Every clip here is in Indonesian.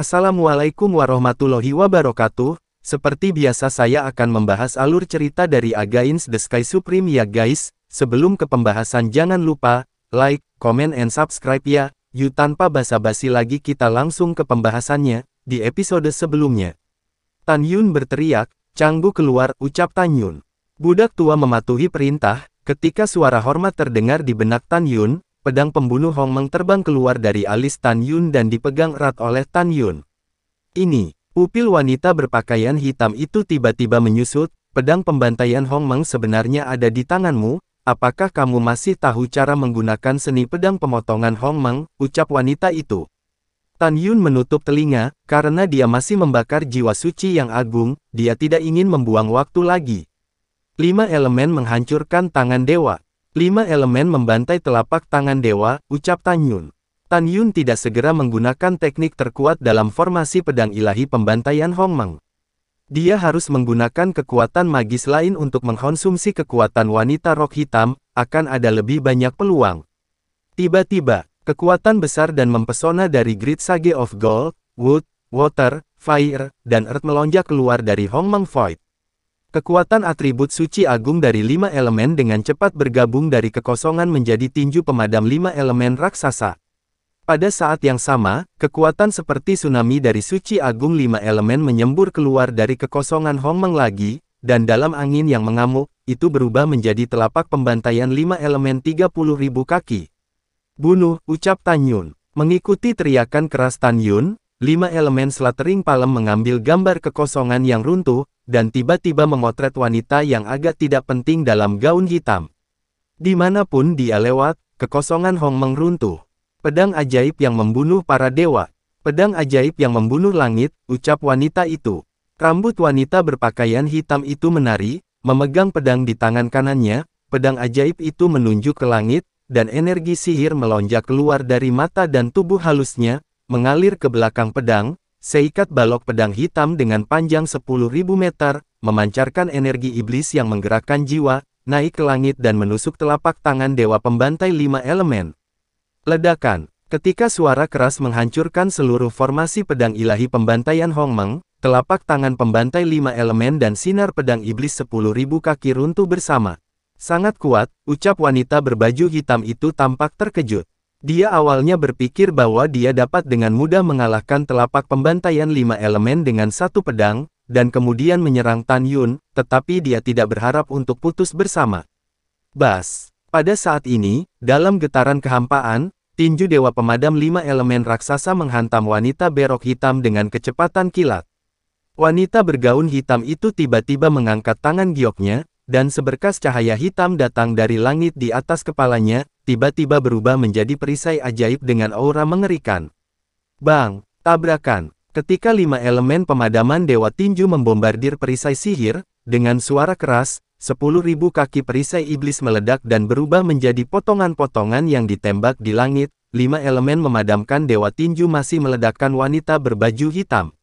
Assalamualaikum warahmatullahi wabarakatuh, seperti biasa saya akan membahas alur cerita dari Against the Sky Supreme ya guys, sebelum ke pembahasan jangan lupa, like, comment and subscribe ya, yuk tanpa basa-basi lagi kita langsung ke pembahasannya, di episode sebelumnya. Tan Yun berteriak, Canggu keluar, ucap Tan Yun. Budak tua mematuhi perintah, ketika suara hormat terdengar di benak Tan Yun, pedang pembunuh Hong Meng terbang keluar dari alis Tan Yun dan dipegang erat oleh Tan Yun. Ini, pupil wanita berpakaian hitam itu tiba-tiba menyusut, pedang pembantaian Hong Meng sebenarnya ada di tanganmu, apakah kamu masih tahu cara menggunakan seni pedang pemotongan Hong Meng, ucap wanita itu. Tan Yun menutup telinga, karena dia masih membakar jiwa suci yang agung, dia tidak ingin membuang waktu lagi. Lima elemen menghancurkan tangan dewa. Lima elemen membantai telapak tangan dewa, ucap Tan Yun. Tan Yun tidak segera menggunakan teknik terkuat dalam formasi pedang ilahi pembantaian Hongmeng. Dia harus menggunakan kekuatan magis lain untuk mengkonsumsi kekuatan wanita rok hitam, akan ada lebih banyak peluang. Tiba-tiba, kekuatan besar dan mempesona dari Great Sage of Gold, Wood, Water, Fire, dan Earth melonjak keluar dari Hongmeng Void. Kekuatan atribut suci agung dari lima elemen dengan cepat bergabung dari kekosongan menjadi tinju pemadam lima elemen raksasa. Pada saat yang sama, kekuatan seperti tsunami dari suci agung lima elemen menyembur keluar dari kekosongan Hong Meng lagi, dan dalam angin yang mengamuk, itu berubah menjadi telapak pembantaian lima elemen 30.000 kaki. Bunuh, ucap Tan Yun. Mengikuti teriakan keras Tan Yun, lima elemen selatering palem mengambil gambar kekosongan yang runtuh, dan tiba-tiba memotret wanita yang agak tidak penting dalam gaun hitam. Dimanapun dia lewat, kekosongan Hong Meng Pedang ajaib yang membunuh para dewa. Pedang ajaib yang membunuh langit, ucap wanita itu. Rambut wanita berpakaian hitam itu menari, memegang pedang di tangan kanannya, pedang ajaib itu menunjuk ke langit, dan energi sihir melonjak keluar dari mata dan tubuh halusnya, mengalir ke belakang pedang, Seikat balok pedang hitam dengan panjang 10.000 meter, memancarkan energi iblis yang menggerakkan jiwa, naik ke langit dan menusuk telapak tangan dewa pembantai lima elemen. Ledakan, ketika suara keras menghancurkan seluruh formasi pedang ilahi pembantaian Meng, telapak tangan pembantai lima elemen dan sinar pedang iblis 10.000 kaki runtuh bersama. Sangat kuat, ucap wanita berbaju hitam itu tampak terkejut. Dia awalnya berpikir bahwa dia dapat dengan mudah mengalahkan telapak pembantaian lima elemen dengan satu pedang, dan kemudian menyerang Tan Yun, tetapi dia tidak berharap untuk putus bersama. Bas. Pada saat ini, dalam getaran kehampaan, tinju Dewa Pemadam lima elemen raksasa menghantam wanita berok hitam dengan kecepatan kilat. Wanita bergaun hitam itu tiba-tiba mengangkat tangan gioknya, dan seberkas cahaya hitam datang dari langit di atas kepalanya, tiba-tiba berubah menjadi perisai ajaib dengan aura mengerikan. Bang, tabrakan, ketika lima elemen pemadaman Dewa Tinju membombardir perisai sihir, dengan suara keras, sepuluh ribu kaki perisai iblis meledak dan berubah menjadi potongan-potongan yang ditembak di langit, lima elemen memadamkan Dewa Tinju masih meledakkan wanita berbaju hitam.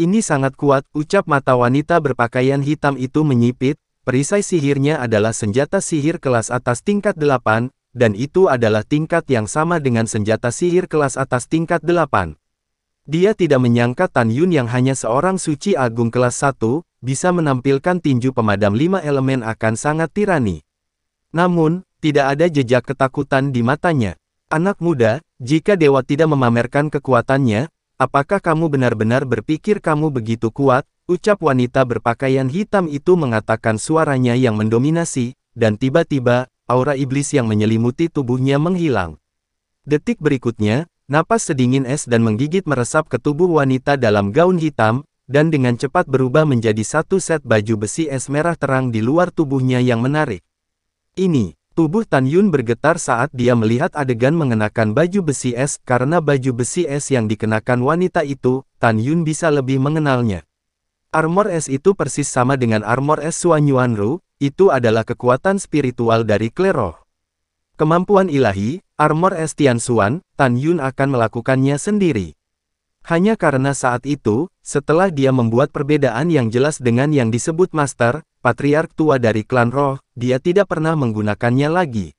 Ini sangat kuat, ucap mata wanita berpakaian hitam itu menyipit, perisai sihirnya adalah senjata sihir kelas atas tingkat 8, dan itu adalah tingkat yang sama dengan senjata sihir kelas atas tingkat 8. Dia tidak menyangka Tan Yun yang hanya seorang suci agung kelas 1, bisa menampilkan tinju pemadam lima elemen akan sangat tirani. Namun, tidak ada jejak ketakutan di matanya. Anak muda, jika dewa tidak memamerkan kekuatannya, apakah kamu benar-benar berpikir kamu begitu kuat? Ucap wanita berpakaian hitam itu mengatakan suaranya yang mendominasi, dan tiba-tiba, aura iblis yang menyelimuti tubuhnya menghilang. Detik berikutnya, napas sedingin es dan menggigit meresap ke tubuh wanita dalam gaun hitam, dan dengan cepat berubah menjadi satu set baju besi es merah terang di luar tubuhnya yang menarik. Ini, tubuh Tan Yun bergetar saat dia melihat adegan mengenakan baju besi es karena baju besi es yang dikenakan wanita itu, Tan Yun bisa lebih mengenalnya. Armor es itu persis sama dengan armor es Suanyuanru, itu adalah kekuatan spiritual dari Klero. Kemampuan ilahi, armor es Suan, Tan Yun akan melakukannya sendiri. Hanya karena saat itu, setelah dia membuat perbedaan yang jelas dengan yang disebut Master, Patriark tua dari klan roh, dia tidak pernah menggunakannya lagi.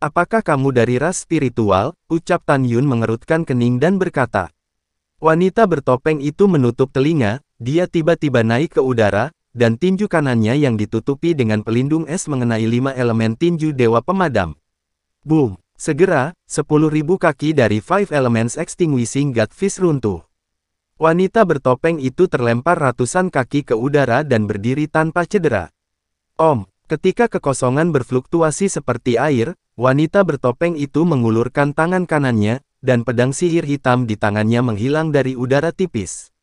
Apakah kamu dari ras spiritual? Ucap Tan Yun mengerutkan kening dan berkata, Wanita bertopeng itu menutup telinga, dia tiba-tiba naik ke udara, dan tinju kanannya yang ditutupi dengan pelindung es mengenai lima elemen tinju dewa pemadam. Boom! Segera, sepuluh ribu kaki dari Five Elements Extinguishing Godfish runtuh. Wanita bertopeng itu terlempar ratusan kaki ke udara dan berdiri tanpa cedera. Om, ketika kekosongan berfluktuasi seperti air, wanita bertopeng itu mengulurkan tangan kanannya, dan pedang sihir hitam di tangannya menghilang dari udara tipis.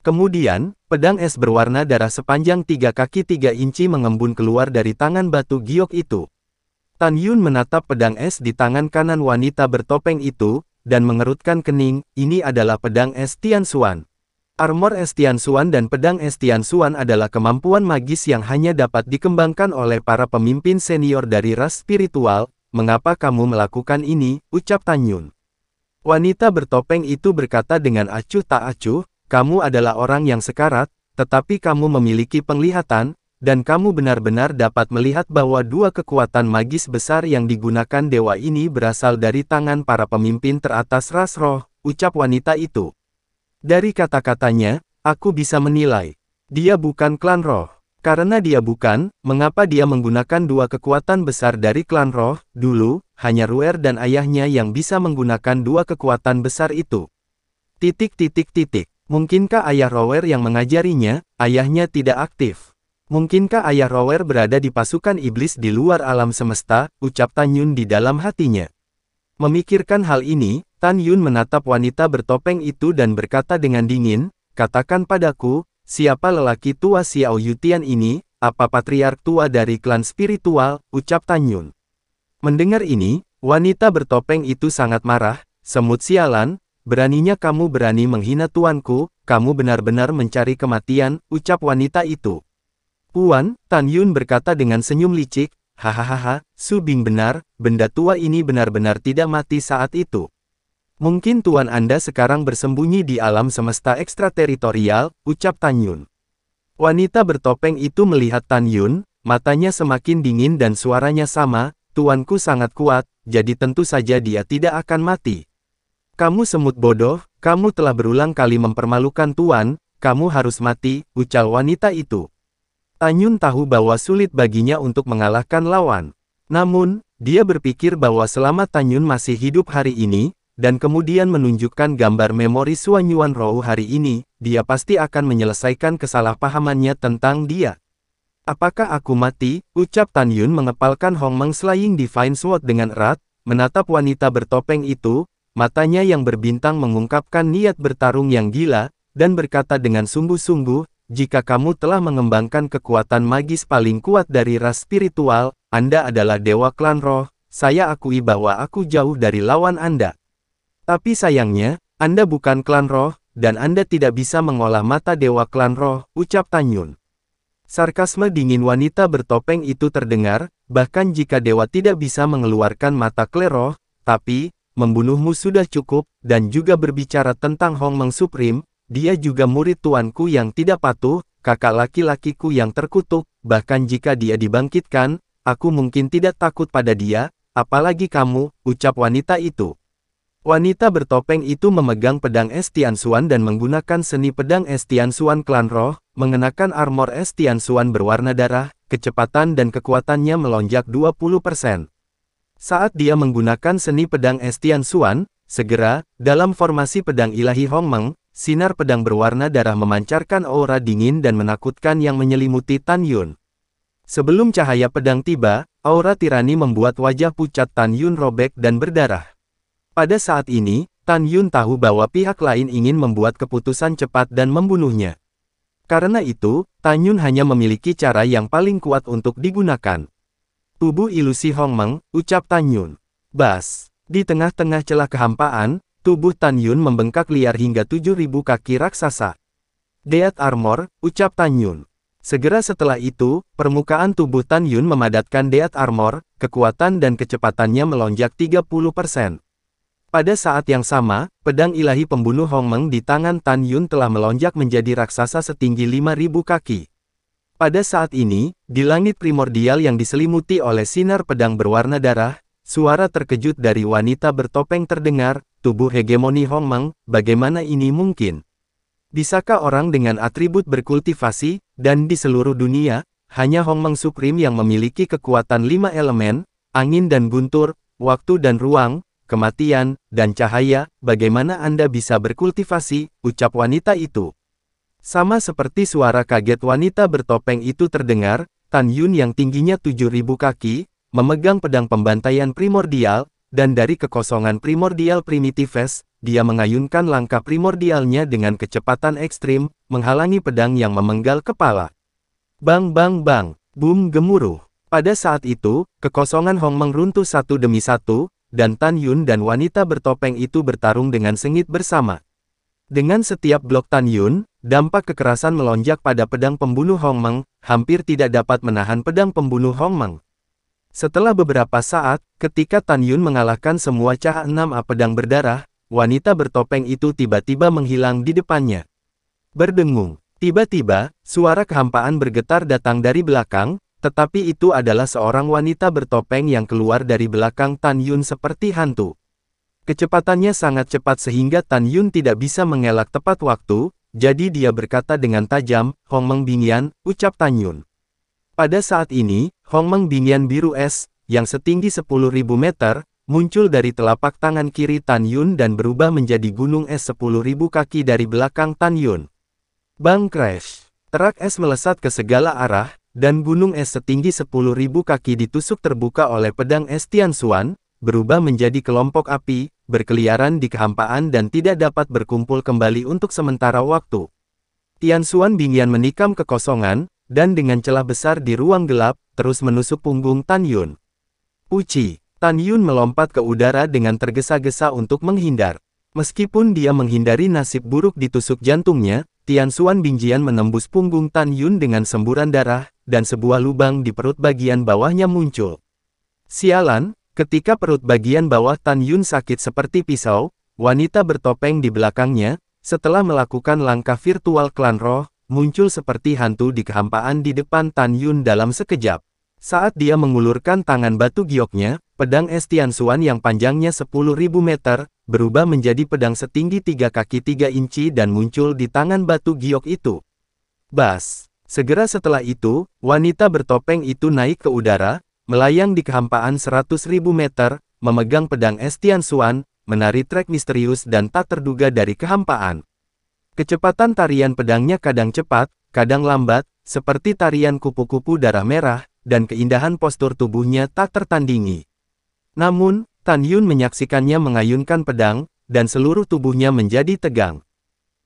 Kemudian, pedang es berwarna darah sepanjang tiga kaki tiga inci mengembun keluar dari tangan batu giok itu. Tan Yun menatap pedang es di tangan kanan wanita bertopeng itu, dan mengerutkan kening, ini adalah pedang es Tian Xuan. Armor es Tian Suan dan pedang es Tian Suan adalah kemampuan magis yang hanya dapat dikembangkan oleh para pemimpin senior dari ras spiritual. Mengapa kamu melakukan ini? ucap Tan Yun. Wanita bertopeng itu berkata dengan acuh tak acuh, kamu adalah orang yang sekarat, tetapi kamu memiliki penglihatan, dan kamu benar-benar dapat melihat bahwa dua kekuatan magis besar yang digunakan dewa ini berasal dari tangan para pemimpin teratas ras roh, ucap wanita itu. Dari kata-katanya, aku bisa menilai. Dia bukan klan roh. Karena dia bukan, mengapa dia menggunakan dua kekuatan besar dari klan roh, dulu, hanya Ruer dan ayahnya yang bisa menggunakan dua kekuatan besar itu. Titik titik titik. Mungkinkah ayah Rower yang mengajarinya, ayahnya tidak aktif? Mungkinkah ayah Rower berada di pasukan iblis di luar alam semesta, ucap Tan Yun di dalam hatinya. Memikirkan hal ini, Tan Yun menatap wanita bertopeng itu dan berkata dengan dingin, katakan padaku, Siapa lelaki tua Xiao Yutian ini, apa patriark tua dari klan spiritual, ucap Tanyun. Mendengar ini, wanita bertopeng itu sangat marah, semut sialan, beraninya kamu berani menghina tuanku, kamu benar-benar mencari kematian, ucap wanita itu. Puan, Tan Yun berkata dengan senyum licik, hahaha, Su Bing benar, benda tua ini benar-benar tidak mati saat itu. Mungkin Tuan Anda sekarang bersembunyi di alam semesta ekstrateritorial, ucap Tan Yun. Wanita bertopeng itu melihat Tan Yun, matanya semakin dingin dan suaranya sama, Tuanku sangat kuat, jadi tentu saja dia tidak akan mati. Kamu semut bodoh, kamu telah berulang kali mempermalukan Tuan, kamu harus mati, ucap wanita itu. Tan Yun tahu bahwa sulit baginya untuk mengalahkan lawan. Namun, dia berpikir bahwa selama Tan Yun masih hidup hari ini, dan kemudian menunjukkan gambar memori Suan Yuan Rou hari ini, dia pasti akan menyelesaikan kesalahpahamannya tentang dia. Apakah aku mati? Ucap Tan Yun mengepalkan Hong Meng Slaying Divine Sword dengan erat, menatap wanita bertopeng itu, matanya yang berbintang mengungkapkan niat bertarung yang gila, dan berkata dengan sungguh-sungguh, jika kamu telah mengembangkan kekuatan magis paling kuat dari ras spiritual, Anda adalah dewa klan roh, saya akui bahwa aku jauh dari lawan Anda. Tapi sayangnya, Anda bukan klan roh, dan Anda tidak bisa mengolah mata dewa klan roh, ucap Tanyun. Sarkasme dingin wanita bertopeng itu terdengar, bahkan jika dewa tidak bisa mengeluarkan mata kleroh, tapi, membunuhmu sudah cukup, dan juga berbicara tentang Hong Meng Supreme, dia juga murid tuanku yang tidak patuh, kakak laki-lakiku yang terkutuk, bahkan jika dia dibangkitkan, aku mungkin tidak takut pada dia, apalagi kamu, ucap wanita itu. Wanita bertopeng itu memegang pedang Estian Suan dan menggunakan seni pedang Estian Suan klan roh, mengenakan armor Estian Suan berwarna darah, kecepatan dan kekuatannya melonjak 20%. Saat dia menggunakan seni pedang Estian Suan. segera, dalam formasi pedang ilahi Hong Meng, sinar pedang berwarna darah memancarkan aura dingin dan menakutkan yang menyelimuti Tan Yun. Sebelum cahaya pedang tiba, aura tirani membuat wajah pucat Tan Yun robek dan berdarah. Pada saat ini, Tan Yun tahu bahwa pihak lain ingin membuat keputusan cepat dan membunuhnya. Karena itu, Tan Yun hanya memiliki cara yang paling kuat untuk digunakan. Tubuh ilusi Hong Meng, ucap Tan Yun. Bas. Di tengah-tengah celah kehampaan, tubuh Tan Yun membengkak liar hingga 7.000 kaki raksasa. Deat Armor, ucap Tan Yun. Segera setelah itu, permukaan tubuh Tan Yun memadatkan Deat Armor, kekuatan dan kecepatannya melonjak 30%. Pada saat yang sama, pedang ilahi pembunuh Hong Meng di tangan Tan Yun telah melonjak menjadi raksasa setinggi 5.000 kaki. Pada saat ini, di langit primordial yang diselimuti oleh sinar pedang berwarna darah, suara terkejut dari wanita bertopeng terdengar, tubuh hegemoni Hong Meng, bagaimana ini mungkin? Bisakah orang dengan atribut berkultivasi, dan di seluruh dunia, hanya Hong Meng Supreme yang memiliki kekuatan lima elemen, angin dan guntur, waktu dan ruang, kematian, dan cahaya, bagaimana Anda bisa berkultivasi, ucap wanita itu. Sama seperti suara kaget wanita bertopeng itu terdengar, Tan Yun yang tingginya 7.000 kaki, memegang pedang pembantaian primordial, dan dari kekosongan primordial primitives, dia mengayunkan langkah primordialnya dengan kecepatan ekstrim, menghalangi pedang yang memenggal kepala. Bang bang bang, boom gemuruh. Pada saat itu, kekosongan Hong mengruntuh satu demi satu, dan Tan Yun dan wanita bertopeng itu bertarung dengan sengit bersama. Dengan setiap blok Tan Yun, dampak kekerasan melonjak pada pedang pembunuh Hong Meng, hampir tidak dapat menahan pedang pembunuh Hong Meng. Setelah beberapa saat, ketika Tan Yun mengalahkan semua cah 6A pedang berdarah, wanita bertopeng itu tiba-tiba menghilang di depannya. Berdengung, tiba-tiba, suara kehampaan bergetar datang dari belakang, tetapi itu adalah seorang wanita bertopeng yang keluar dari belakang Tan Yun seperti hantu. Kecepatannya sangat cepat sehingga Tan Yun tidak bisa mengelak tepat waktu, jadi dia berkata dengan tajam, Hong Meng Bingyan, ucap Tan Yun. Pada saat ini, Hong Meng Bingyan biru es, yang setinggi 10.000 meter, muncul dari telapak tangan kiri Tan Yun dan berubah menjadi gunung es 10.000 kaki dari belakang Tan Yun. Bang Crash! Terak es melesat ke segala arah, dan gunung es setinggi 10.000 kaki ditusuk terbuka oleh pedang es Xuan, berubah menjadi kelompok api, berkeliaran di kehampaan dan tidak dapat berkumpul kembali untuk sementara waktu. Tian Xuan Bingyan menikam kekosongan, dan dengan celah besar di ruang gelap, terus menusuk punggung Tan Yun. Uci, Tan Yun melompat ke udara dengan tergesa-gesa untuk menghindar. Meskipun dia menghindari nasib buruk ditusuk jantungnya, Tian Xuan Bingjian menembus punggung Tan Yun dengan semburan darah, dan sebuah lubang di perut bagian bawahnya muncul. Sialan, ketika perut bagian bawah Tan Yun sakit seperti pisau, wanita bertopeng di belakangnya, setelah melakukan langkah virtual klan roh, muncul seperti hantu di kehampaan di depan Tan Yun dalam sekejap. Saat dia mengulurkan tangan batu gioknya, pedang Estian Suan yang panjangnya 10.000 meter, berubah menjadi pedang setinggi tiga kaki tiga inci dan muncul di tangan batu giok itu. Bas! Segera setelah itu, wanita bertopeng itu naik ke udara, melayang di kehampaan 100.000 meter, memegang pedang Estian Suan, menari trek misterius dan tak terduga dari kehampaan. Kecepatan tarian pedangnya kadang cepat, kadang lambat, seperti tarian kupu-kupu darah merah, dan keindahan postur tubuhnya tak tertandingi. Namun, Tan Yun menyaksikannya mengayunkan pedang, dan seluruh tubuhnya menjadi tegang.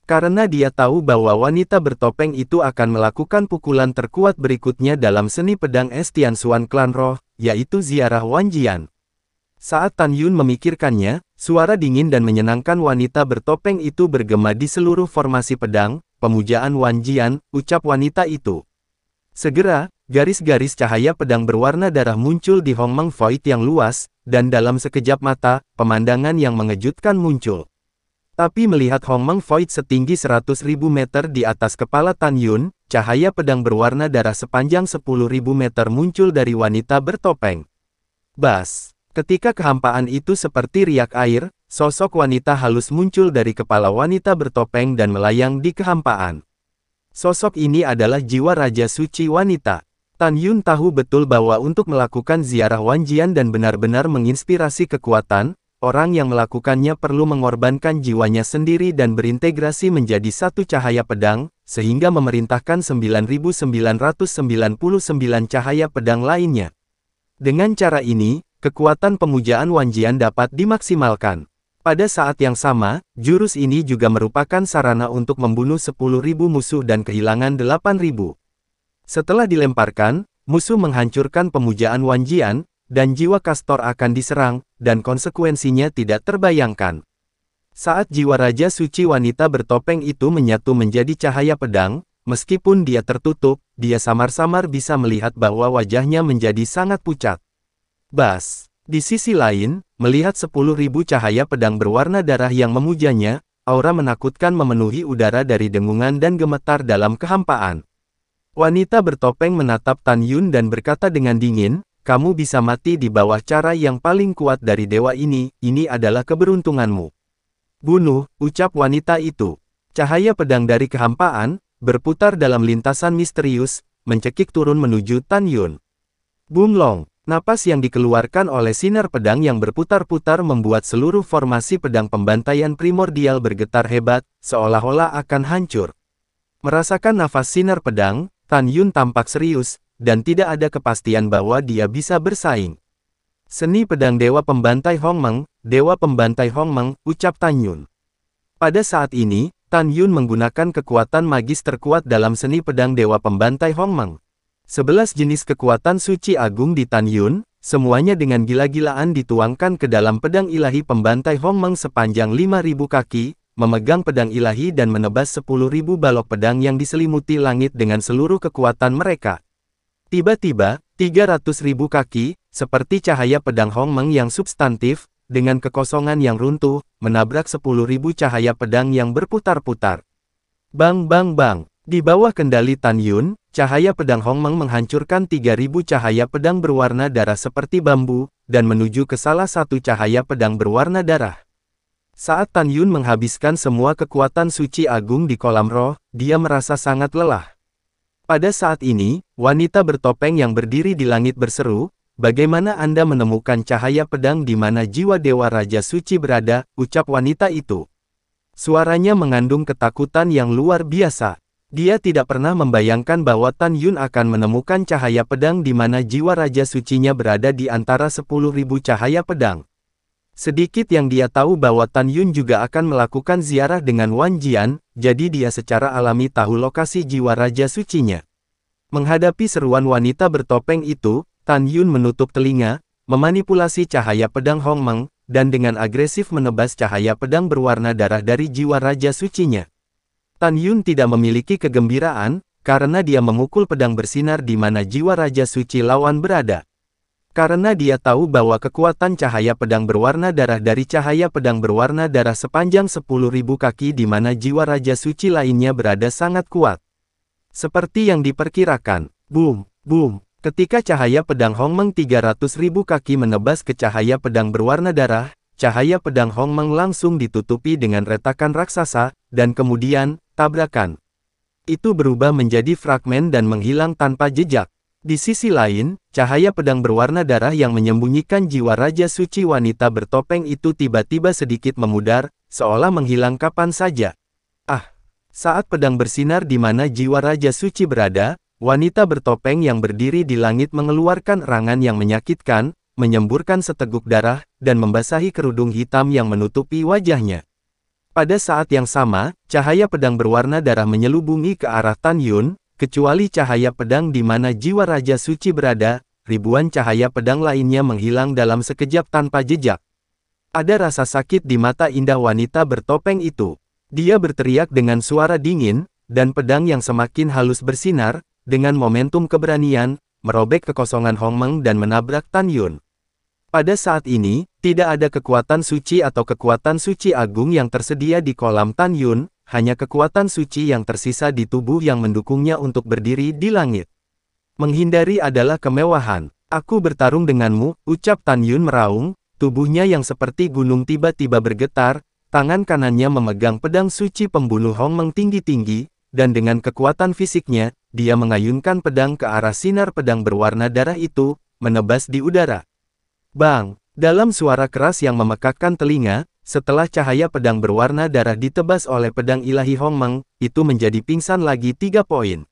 Karena dia tahu bahwa wanita bertopeng itu akan melakukan pukulan terkuat berikutnya dalam seni pedang Estian Suan Klan Roh, yaitu ziarah Wan Jian. Saat Tan Yun memikirkannya, suara dingin dan menyenangkan wanita bertopeng itu bergema di seluruh formasi pedang, pemujaan Wan Jian, ucap wanita itu. Segera, garis-garis cahaya pedang berwarna darah muncul di Hongmeng Void yang luas, dan dalam sekejap mata, pemandangan yang mengejutkan muncul. Tapi melihat Hong Meng Void setinggi 100.000 meter di atas kepala Tan Yun, cahaya pedang berwarna darah sepanjang 10.000 meter muncul dari wanita bertopeng. Bas! Ketika kehampaan itu seperti riak air, sosok wanita halus muncul dari kepala wanita bertopeng dan melayang di kehampaan. Sosok ini adalah jiwa Raja Suci Wanita. Tan Yun tahu betul bahwa untuk melakukan ziarah Wanjian dan benar-benar menginspirasi kekuatan, Orang yang melakukannya perlu mengorbankan jiwanya sendiri dan berintegrasi menjadi satu cahaya pedang, sehingga memerintahkan 9999 cahaya pedang lainnya. Dengan cara ini, kekuatan pemujaan Wanjian dapat dimaksimalkan. Pada saat yang sama, jurus ini juga merupakan sarana untuk membunuh 10.000 musuh dan kehilangan 8.000. Setelah dilemparkan, musuh menghancurkan pemujaan Wanjian, dan jiwa Kastor akan diserang, dan konsekuensinya tidak terbayangkan. Saat jiwa Raja Suci wanita bertopeng itu menyatu menjadi cahaya pedang, meskipun dia tertutup, dia samar-samar bisa melihat bahwa wajahnya menjadi sangat pucat. Bas, di sisi lain, melihat 10.000 cahaya pedang berwarna darah yang memujanya, aura menakutkan memenuhi udara dari dengungan dan gemetar dalam kehampaan. Wanita bertopeng menatap Tan Yun dan berkata dengan dingin, kamu bisa mati di bawah cara yang paling kuat dari dewa ini, ini adalah keberuntunganmu. Bunuh, ucap wanita itu. Cahaya pedang dari kehampaan, berputar dalam lintasan misterius, mencekik turun menuju Tan Yun. Bunglong, napas yang dikeluarkan oleh sinar pedang yang berputar-putar membuat seluruh formasi pedang pembantaian primordial bergetar hebat, seolah-olah akan hancur. Merasakan nafas sinar pedang, Tan Yun tampak serius, dan tidak ada kepastian bahwa dia bisa bersaing. Seni pedang Dewa Pembantai Hong Meng, Dewa Pembantai Hong Meng, ucap Tan Yun. Pada saat ini, Tan Yun menggunakan kekuatan magis terkuat dalam seni pedang Dewa Pembantai Hong Meng. Sebelas jenis kekuatan suci agung di Tan Yun, semuanya dengan gila-gilaan dituangkan ke dalam pedang ilahi pembantai Hong Meng sepanjang 5.000 kaki, memegang pedang ilahi dan menebas 10.000 balok pedang yang diselimuti langit dengan seluruh kekuatan mereka. Tiba-tiba, 300 ribu kaki, seperti cahaya pedang Hong Meng yang substantif, dengan kekosongan yang runtuh, menabrak 10 ribu cahaya pedang yang berputar-putar. Bang bang bang, di bawah kendali Tan Yun, cahaya pedang Hong Meng menghancurkan 3000 cahaya pedang berwarna darah seperti bambu, dan menuju ke salah satu cahaya pedang berwarna darah. Saat Tan Yun menghabiskan semua kekuatan suci agung di kolam roh, dia merasa sangat lelah. Pada saat ini, wanita bertopeng yang berdiri di langit berseru, Bagaimana Anda menemukan cahaya pedang di mana jiwa Dewa Raja Suci berada, ucap wanita itu. Suaranya mengandung ketakutan yang luar biasa. Dia tidak pernah membayangkan bahwa Tan Yun akan menemukan cahaya pedang di mana jiwa Raja Sucinya berada di antara 10.000 cahaya pedang. Sedikit yang dia tahu bahwa Tan Yun juga akan melakukan ziarah dengan Wan Jian, jadi dia secara alami tahu lokasi jiwa Raja Sucinya. Menghadapi seruan wanita bertopeng itu, Tan Yun menutup telinga, memanipulasi cahaya pedang Hong Meng, dan dengan agresif menebas cahaya pedang berwarna darah dari jiwa Raja Sucinya. Tan Yun tidak memiliki kegembiraan, karena dia memukul pedang bersinar di mana jiwa Raja Suci lawan berada. Karena dia tahu bahwa kekuatan cahaya pedang berwarna darah dari cahaya pedang berwarna darah sepanjang 10.000 kaki di mana jiwa Raja Suci lainnya berada sangat kuat. Seperti yang diperkirakan, boom, boom, ketika cahaya pedang Hong ratus 300.000 kaki menebas ke cahaya pedang berwarna darah, cahaya pedang Hong Meng langsung ditutupi dengan retakan raksasa, dan kemudian, tabrakan. Itu berubah menjadi fragmen dan menghilang tanpa jejak. Di sisi lain, cahaya pedang berwarna darah yang menyembunyikan jiwa Raja Suci wanita bertopeng itu tiba-tiba sedikit memudar, seolah menghilang kapan saja. Ah! Saat pedang bersinar di mana jiwa Raja Suci berada, wanita bertopeng yang berdiri di langit mengeluarkan rangan yang menyakitkan, menyemburkan seteguk darah, dan membasahi kerudung hitam yang menutupi wajahnya. Pada saat yang sama, cahaya pedang berwarna darah menyelubungi ke arah Tan Yun, Kecuali cahaya pedang di mana jiwa Raja Suci berada, ribuan cahaya pedang lainnya menghilang dalam sekejap tanpa jejak. Ada rasa sakit di mata indah wanita bertopeng itu. Dia berteriak dengan suara dingin, dan pedang yang semakin halus bersinar, dengan momentum keberanian, merobek kekosongan Hong Meng dan menabrak Tan Yun. Pada saat ini, tidak ada kekuatan suci atau kekuatan suci agung yang tersedia di kolam Tan Yun, hanya kekuatan suci yang tersisa di tubuh yang mendukungnya untuk berdiri di langit. Menghindari adalah kemewahan. Aku bertarung denganmu, ucap Tan Yun meraung, tubuhnya yang seperti gunung tiba-tiba bergetar, tangan kanannya memegang pedang suci pembunuh Hong Meng tinggi-tinggi, dan dengan kekuatan fisiknya, dia mengayunkan pedang ke arah sinar pedang berwarna darah itu, menebas di udara. Bang! Dalam suara keras yang memekakkan telinga, setelah cahaya pedang berwarna darah ditebas oleh pedang ilahi Hong Meng, itu menjadi pingsan lagi tiga poin.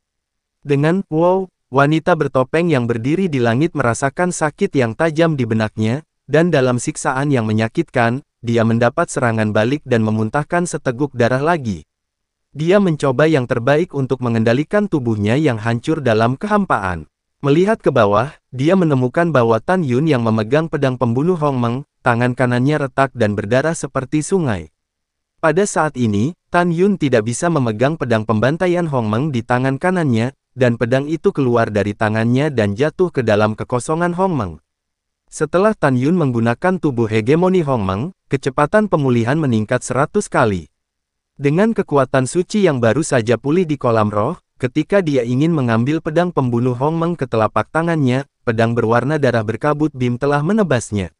Dengan, wow, wanita bertopeng yang berdiri di langit merasakan sakit yang tajam di benaknya, dan dalam siksaan yang menyakitkan, dia mendapat serangan balik dan memuntahkan seteguk darah lagi. Dia mencoba yang terbaik untuk mengendalikan tubuhnya yang hancur dalam kehampaan. Melihat ke bawah, dia menemukan bahwa Tan Yun yang memegang pedang pembunuh Hong Meng tangan kanannya retak dan berdarah seperti sungai. Pada saat ini, Tan Yun tidak bisa memegang pedang pembantaian Hong Meng di tangan kanannya, dan pedang itu keluar dari tangannya dan jatuh ke dalam kekosongan Hong Meng. Setelah Tan Yun menggunakan tubuh hegemoni Hong Meng, kecepatan pemulihan meningkat 100 kali. Dengan kekuatan suci yang baru saja pulih di kolam roh, ketika dia ingin mengambil pedang pembunuh Hong Meng ke telapak tangannya, pedang berwarna darah berkabut bim telah menebasnya.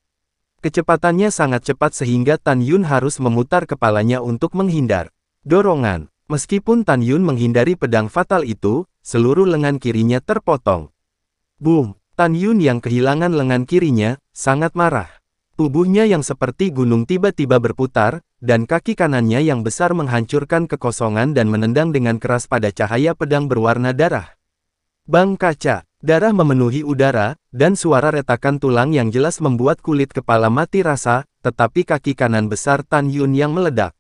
Kecepatannya sangat cepat sehingga Tan Yun harus memutar kepalanya untuk menghindar. Dorongan. Meskipun Tan Yun menghindari pedang fatal itu, seluruh lengan kirinya terpotong. Boom! Tan Yun yang kehilangan lengan kirinya, sangat marah. Tubuhnya yang seperti gunung tiba-tiba berputar, dan kaki kanannya yang besar menghancurkan kekosongan dan menendang dengan keras pada cahaya pedang berwarna darah. Bang kaca, Darah memenuhi udara, dan suara retakan tulang yang jelas membuat kulit kepala mati rasa, tetapi kaki kanan besar Tan Yun yang meledak.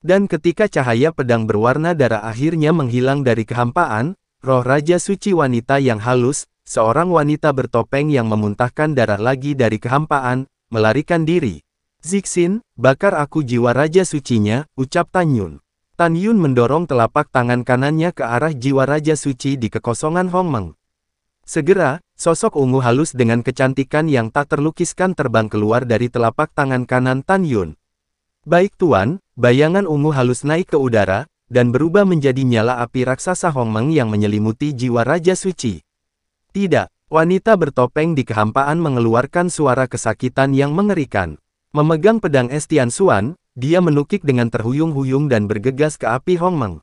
Dan ketika cahaya pedang berwarna darah akhirnya menghilang dari kehampaan, roh Raja Suci wanita yang halus, seorang wanita bertopeng yang memuntahkan darah lagi dari kehampaan, melarikan diri. Zixin, bakar aku jiwa Raja Sucinya, ucap Tan Yun. Tan Yun mendorong telapak tangan kanannya ke arah jiwa Raja Suci di kekosongan Hong Meng. Segera, sosok ungu halus dengan kecantikan yang tak terlukiskan terbang keluar dari telapak tangan kanan Tan Yun. Baik tuan, bayangan ungu halus naik ke udara, dan berubah menjadi nyala api raksasa Hong Meng yang menyelimuti jiwa Raja Suci. Tidak, wanita bertopeng di kehampaan mengeluarkan suara kesakitan yang mengerikan. Memegang pedang Estian Suan, dia menukik dengan terhuyung-huyung dan bergegas ke api Hong Meng.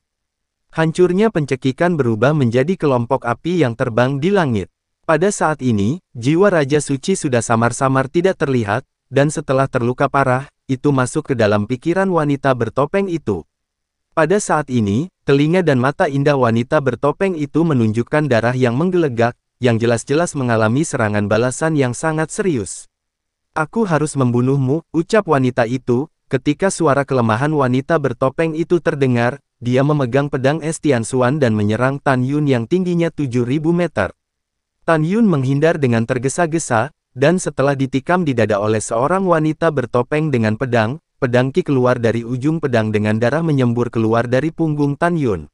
Hancurnya pencekikan berubah menjadi kelompok api yang terbang di langit. Pada saat ini, jiwa Raja Suci sudah samar-samar tidak terlihat, dan setelah terluka parah, itu masuk ke dalam pikiran wanita bertopeng itu. Pada saat ini, telinga dan mata indah wanita bertopeng itu menunjukkan darah yang menggelegak, yang jelas-jelas mengalami serangan balasan yang sangat serius. Aku harus membunuhmu, ucap wanita itu, ketika suara kelemahan wanita bertopeng itu terdengar, dia memegang pedang es Suan dan menyerang Tan Yun yang tingginya 7000 meter. Tan Yun menghindar dengan tergesa-gesa, dan setelah ditikam di dada oleh seorang wanita bertopeng dengan pedang, pedang Ki keluar dari ujung pedang dengan darah menyembur keluar dari punggung Tan Yun.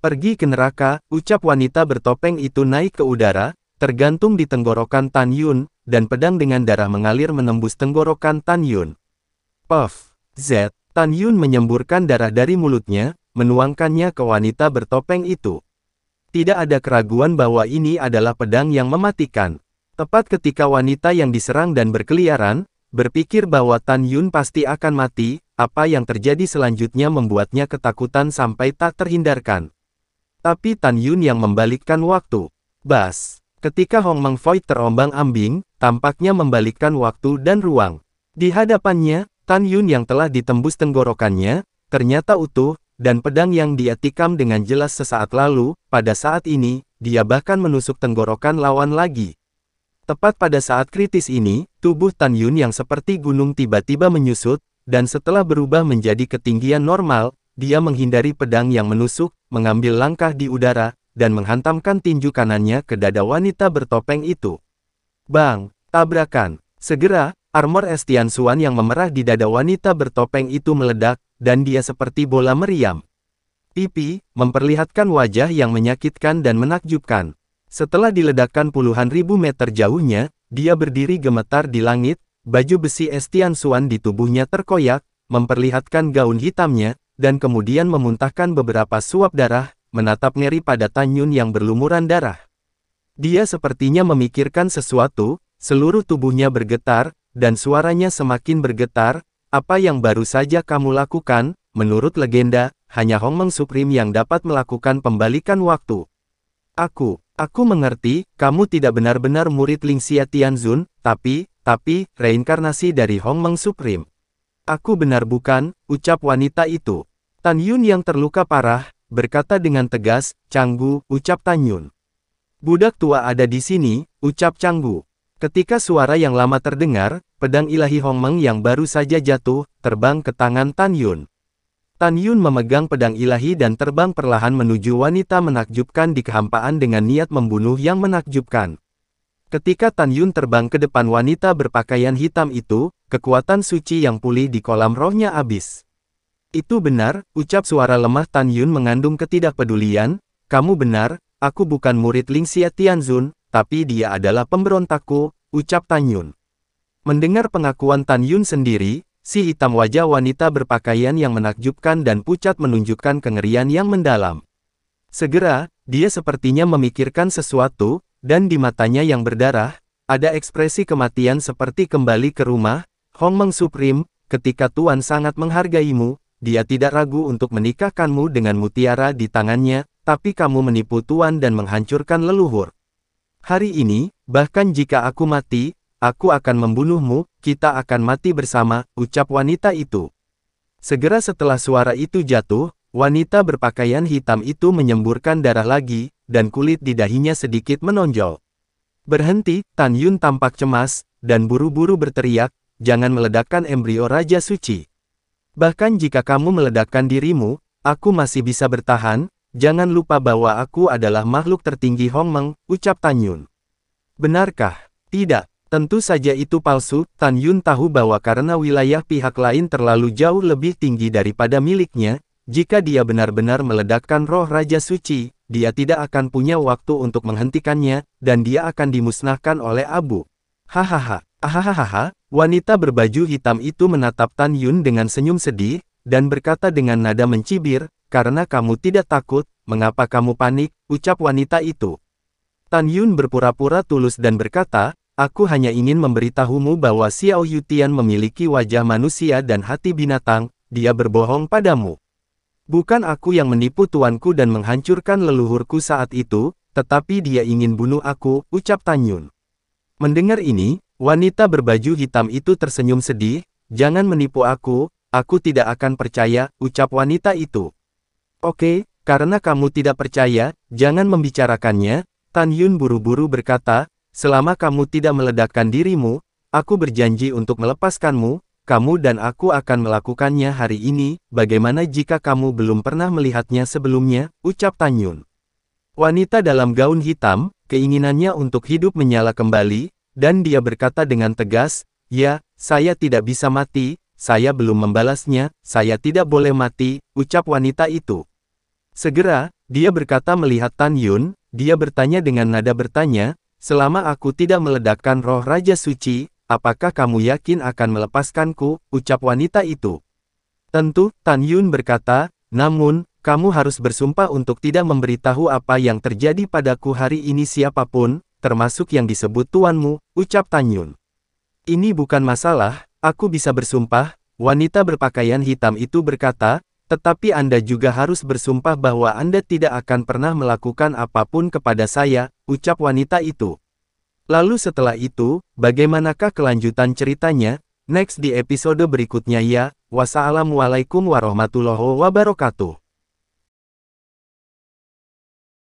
Pergi ke neraka, ucap wanita bertopeng itu naik ke udara, tergantung di tenggorokan Tan Yun, dan pedang dengan darah mengalir menembus tenggorokan Tan Yun. Puff! Z! Tan Yun menyemburkan darah dari mulutnya, menuangkannya ke wanita bertopeng itu. Tidak ada keraguan bahwa ini adalah pedang yang mematikan. Tepat ketika wanita yang diserang dan berkeliaran, berpikir bahwa Tan Yun pasti akan mati, apa yang terjadi selanjutnya membuatnya ketakutan sampai tak terhindarkan. Tapi Tan Yun yang membalikkan waktu. Bas, ketika Hong Meng Foy terombang-ambing, tampaknya membalikkan waktu dan ruang. Di hadapannya, Tan Yun yang telah ditembus tenggorokannya, ternyata utuh, dan pedang yang dia tikam dengan jelas sesaat lalu, pada saat ini, dia bahkan menusuk tenggorokan lawan lagi. Tepat pada saat kritis ini, tubuh Tan Yun yang seperti gunung tiba-tiba menyusut, dan setelah berubah menjadi ketinggian normal, dia menghindari pedang yang menusuk, mengambil langkah di udara, dan menghantamkan tinju kanannya ke dada wanita bertopeng itu. Bang, tabrakan. Segera, armor Estian Suan yang memerah di dada wanita bertopeng itu meledak, dan dia seperti bola meriam. Pipi, memperlihatkan wajah yang menyakitkan dan menakjubkan. Setelah diledakkan puluhan ribu meter jauhnya, dia berdiri gemetar di langit, baju besi Estian Suan di tubuhnya terkoyak, memperlihatkan gaun hitamnya, dan kemudian memuntahkan beberapa suap darah, menatap Ngeri pada Tanyun yang berlumuran darah. Dia sepertinya memikirkan sesuatu, seluruh tubuhnya bergetar, dan suaranya semakin bergetar, apa yang baru saja kamu lakukan, menurut legenda, hanya Hong Meng Supreme yang dapat melakukan pembalikan waktu. Aku, aku mengerti, kamu tidak benar-benar murid Xia Tianzun, tapi, tapi, reinkarnasi dari Hong Meng Supreme. Aku benar bukan, ucap wanita itu. Tan Yun yang terluka parah, berkata dengan tegas, Canggu, ucap Tan Yun. Budak tua ada di sini, ucap Canggu. Ketika suara yang lama terdengar, pedang ilahi Hong Meng yang baru saja jatuh, terbang ke tangan Tan Yun. Tan Yun memegang pedang ilahi dan terbang perlahan menuju wanita menakjubkan di kehampaan dengan niat membunuh yang menakjubkan. Ketika Tan Yun terbang ke depan wanita berpakaian hitam itu, kekuatan suci yang pulih di kolam rohnya habis. Itu benar, ucap suara lemah Tan Yun mengandung ketidakpedulian, kamu benar, aku bukan murid Xia Tianzun, tapi dia adalah pemberontakku, ucap Tan Yun. Mendengar pengakuan Tan Yun sendiri, si hitam wajah wanita berpakaian yang menakjubkan dan pucat menunjukkan kengerian yang mendalam. Segera, dia sepertinya memikirkan sesuatu, dan di matanya yang berdarah, ada ekspresi kematian seperti kembali ke rumah, Hong Meng Supreme, ketika Tuan sangat menghargaimu, dia tidak ragu untuk menikahkanmu dengan mutiara di tangannya, tapi kamu menipu Tuan dan menghancurkan leluhur. Hari ini, bahkan jika aku mati, aku akan membunuhmu, kita akan mati bersama, ucap wanita itu. Segera setelah suara itu jatuh, wanita berpakaian hitam itu menyemburkan darah lagi, dan kulit di dahinya sedikit menonjol. Berhenti, Tan Yun tampak cemas, dan buru-buru berteriak, jangan meledakkan embrio Raja Suci. Bahkan jika kamu meledakkan dirimu, aku masih bisa bertahan, Jangan lupa bahwa aku adalah makhluk tertinggi Hong Meng, ucap Tan Yun. Benarkah? Tidak, tentu saja itu palsu, Tan Yun tahu bahwa karena wilayah pihak lain terlalu jauh lebih tinggi daripada miliknya, jika dia benar-benar meledakkan roh Raja Suci, dia tidak akan punya waktu untuk menghentikannya, dan dia akan dimusnahkan oleh abu. Hahaha, ahahaha, wanita berbaju hitam itu menatap Tan Yun dengan senyum sedih, dan berkata dengan nada mencibir, karena kamu tidak takut, mengapa kamu panik, ucap wanita itu. Tan Yun berpura-pura tulus dan berkata, Aku hanya ingin memberitahumu bahwa Xiao Yutian memiliki wajah manusia dan hati binatang, dia berbohong padamu. Bukan aku yang menipu tuanku dan menghancurkan leluhurku saat itu, tetapi dia ingin bunuh aku, ucap Tan Yun. Mendengar ini, wanita berbaju hitam itu tersenyum sedih, jangan menipu aku, aku tidak akan percaya, ucap wanita itu. Oke, karena kamu tidak percaya, jangan membicarakannya, Tan Yun buru-buru berkata, selama kamu tidak meledakkan dirimu, aku berjanji untuk melepaskanmu, kamu dan aku akan melakukannya hari ini, bagaimana jika kamu belum pernah melihatnya sebelumnya, ucap Tan Yun. Wanita dalam gaun hitam, keinginannya untuk hidup menyala kembali, dan dia berkata dengan tegas, ya, saya tidak bisa mati, saya belum membalasnya, saya tidak boleh mati, ucap wanita itu. Segera, dia berkata melihat Tan Yun, dia bertanya dengan nada bertanya, selama aku tidak meledakkan roh Raja Suci, apakah kamu yakin akan melepaskanku, ucap wanita itu. Tentu, Tan Yun berkata, namun, kamu harus bersumpah untuk tidak memberitahu apa yang terjadi padaku hari ini siapapun, termasuk yang disebut tuanmu, ucap Tan Yun. Ini bukan masalah, aku bisa bersumpah, wanita berpakaian hitam itu berkata, tetapi Anda juga harus bersumpah bahwa Anda tidak akan pernah melakukan apapun kepada saya, ucap wanita itu. Lalu setelah itu, bagaimanakah kelanjutan ceritanya? Next di episode berikutnya ya, wassalamualaikum warahmatullahi wabarakatuh.